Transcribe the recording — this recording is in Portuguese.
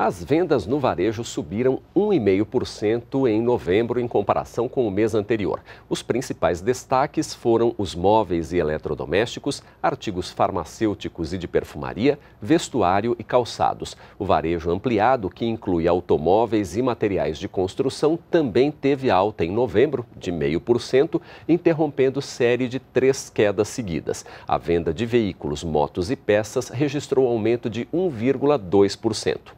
As vendas no varejo subiram 1,5% em novembro em comparação com o mês anterior. Os principais destaques foram os móveis e eletrodomésticos, artigos farmacêuticos e de perfumaria, vestuário e calçados. O varejo ampliado, que inclui automóveis e materiais de construção, também teve alta em novembro de 0,5%, interrompendo série de três quedas seguidas. A venda de veículos, motos e peças registrou aumento de 1,2%.